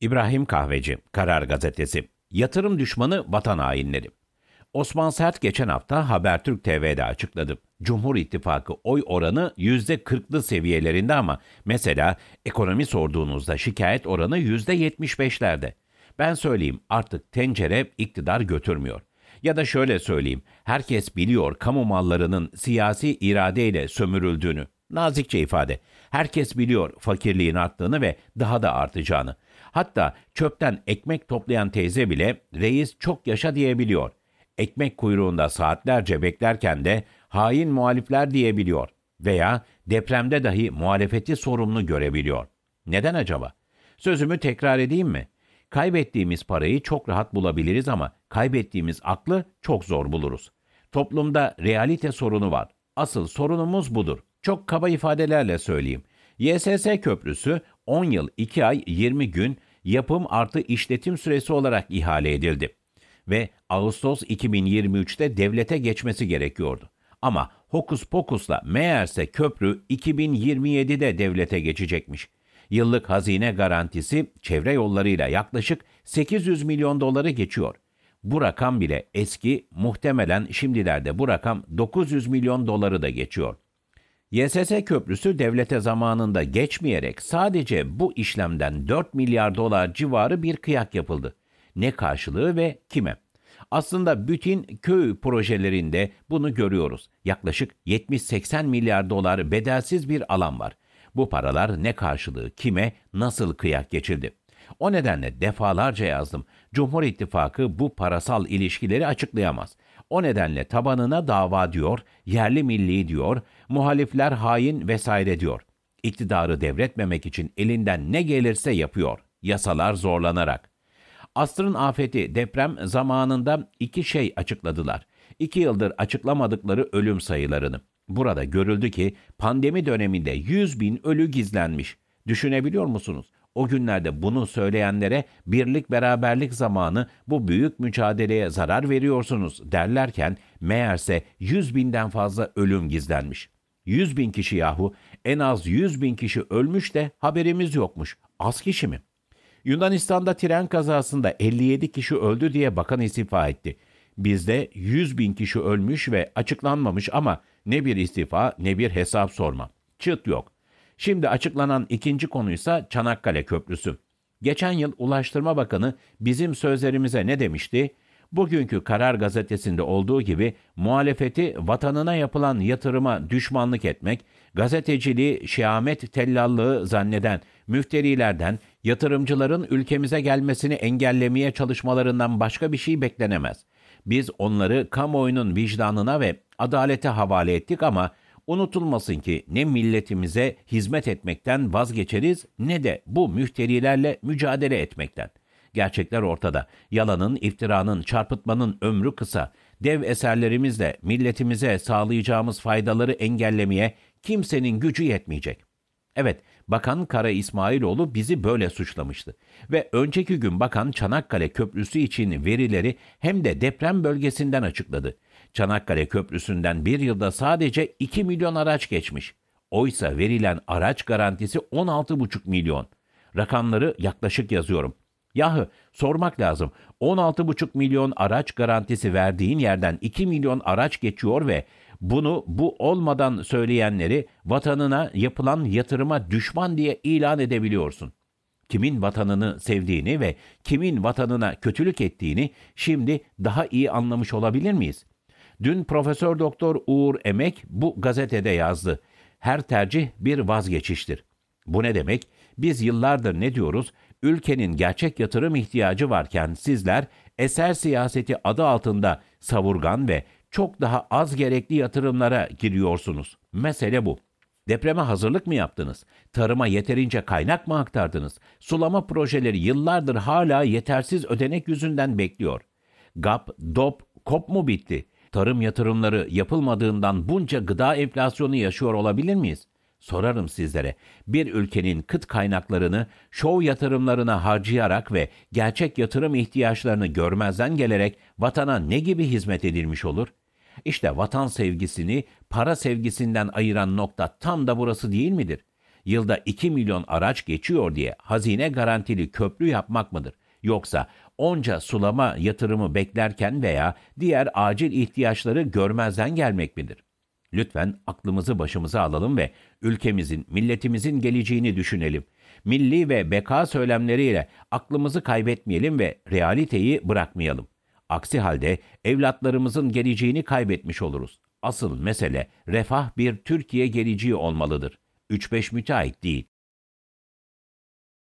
İbrahim Kahveci, Karar Gazetesi, Yatırım Düşmanı Vatan Hainleri. Osman Sert geçen hafta Habertürk TV'de açıkladı. Cumhur İttifakı oy oranı %40'lı seviyelerinde ama mesela ekonomi sorduğunuzda şikayet oranı %75'lerde. Ben söyleyeyim artık tencere iktidar götürmüyor. Ya da şöyle söyleyeyim, herkes biliyor kamu mallarının siyasi iradeyle sömürüldüğünü. Nazikçe ifade. Herkes biliyor fakirliğin arttığını ve daha da artacağını. Hatta çöpten ekmek toplayan teyze bile reis çok yaşa diyebiliyor. Ekmek kuyruğunda saatlerce beklerken de hain muhalifler diyebiliyor veya depremde dahi muhalefeti sorumlu görebiliyor. Neden acaba? Sözümü tekrar edeyim mi? Kaybettiğimiz parayı çok rahat bulabiliriz ama kaybettiğimiz aklı çok zor buluruz. Toplumda realite sorunu var. Asıl sorunumuz budur. Çok kaba ifadelerle söyleyeyim. YSS köprüsü 10 yıl 2 ay 20 gün yapım artı işletim süresi olarak ihale edildi ve Ağustos 2023'te devlete geçmesi gerekiyordu. Ama hokus pokusla meğerse köprü 2027'de devlete geçecekmiş. Yıllık hazine garantisi çevre yollarıyla yaklaşık 800 milyon doları geçiyor. Bu rakam bile eski, muhtemelen şimdilerde bu rakam 900 milyon doları da geçiyor. YSS köprüsü devlete zamanında geçmeyerek sadece bu işlemden 4 milyar dolar civarı bir kıyak yapıldı. Ne karşılığı ve kime? Aslında bütün köy projelerinde bunu görüyoruz. Yaklaşık 70-80 milyar dolar bedelsiz bir alan var. Bu paralar ne karşılığı, kime, nasıl kıyak geçildi? O nedenle defalarca yazdım. Cumhur İttifakı bu parasal ilişkileri açıklayamaz. O nedenle tabanına dava diyor, yerli milli diyor, muhalifler hain vesaire diyor. İktidarı devretmemek için elinden ne gelirse yapıyor, yasalar zorlanarak. Asrın afeti deprem zamanında iki şey açıkladılar. İki yıldır açıklamadıkları ölüm sayılarını. Burada görüldü ki pandemi döneminde 100 bin ölü gizlenmiş. Düşünebiliyor musunuz? O günlerde bunu söyleyenlere birlik beraberlik zamanı bu büyük mücadeleye zarar veriyorsunuz derlerken meğerse 100 binden fazla ölüm gizlenmiş. 100 bin kişi yahu en az 100 bin kişi ölmüş de haberimiz yokmuş. Az kişi mi? Yunanistan'da tren kazasında 57 kişi öldü diye bakan istifa etti. Bizde 100 bin kişi ölmüş ve açıklanmamış ama ne bir istifa ne bir hesap sorma. Çıt yok. Şimdi açıklanan ikinci konuysa Çanakkale Köprüsü. Geçen yıl Ulaştırma Bakanı bizim sözlerimize ne demişti? Bugünkü Karar Gazetesi'nde olduğu gibi muhalefeti vatanına yapılan yatırıma düşmanlık etmek, gazeteciliği şiamet tellallığı zanneden müfterilerden yatırımcıların ülkemize gelmesini engellemeye çalışmalarından başka bir şey beklenemez. Biz onları kamuoyunun vicdanına ve adalete havale ettik ama Unutulmasın ki ne milletimize hizmet etmekten vazgeçeriz ne de bu müfterilerle mücadele etmekten. Gerçekler ortada. Yalanın, iftiranın, çarpıtmanın ömrü kısa. Dev eserlerimizle milletimize sağlayacağımız faydaları engellemeye kimsenin gücü yetmeyecek. Evet, Bakan Kara İsmailoğlu bizi böyle suçlamıştı. Ve önceki gün Bakan Çanakkale Köprüsü için verileri hem de deprem bölgesinden açıkladı. Çanakkale Köprüsü'nden bir yılda sadece 2 milyon araç geçmiş. Oysa verilen araç garantisi 16,5 milyon. Rakamları yaklaşık yazıyorum. Yahı sormak lazım. 16,5 milyon araç garantisi verdiğin yerden 2 milyon araç geçiyor ve bunu bu olmadan söyleyenleri vatanına yapılan yatırıma düşman diye ilan edebiliyorsun. Kimin vatanını sevdiğini ve kimin vatanına kötülük ettiğini şimdi daha iyi anlamış olabilir miyiz?'' Dün Profesör Doktor Uğur Emek bu gazetede yazdı. Her tercih bir vazgeçiştir. Bu ne demek? Biz yıllardır ne diyoruz? Ülkenin gerçek yatırım ihtiyacı varken sizler eser siyaseti adı altında savurgan ve çok daha az gerekli yatırımlara giriyorsunuz. Mesele bu. Depreme hazırlık mı yaptınız? Tarıma yeterince kaynak mı aktardınız? Sulama projeleri yıllardır hala yetersiz ödenek yüzünden bekliyor. GAP, DOP, KOP mu bitti? tarım yatırımları yapılmadığından bunca gıda enflasyonu yaşıyor olabilir miyiz? Sorarım sizlere. Bir ülkenin kıt kaynaklarını şov yatırımlarına harcayarak ve gerçek yatırım ihtiyaçlarını görmezden gelerek vatana ne gibi hizmet edilmiş olur? İşte vatan sevgisini para sevgisinden ayıran nokta tam da burası değil midir? Yılda 2 milyon araç geçiyor diye hazine garantili köprü yapmak mıdır? Yoksa onca sulama yatırımı beklerken veya diğer acil ihtiyaçları görmezden gelmek midir? Lütfen aklımızı başımıza alalım ve ülkemizin, milletimizin geleceğini düşünelim. Milli ve beka söylemleriyle aklımızı kaybetmeyelim ve realiteyi bırakmayalım. Aksi halde evlatlarımızın geleceğini kaybetmiş oluruz. Asıl mesele refah bir Türkiye geleceği olmalıdır. 3-5 müteahhit değil.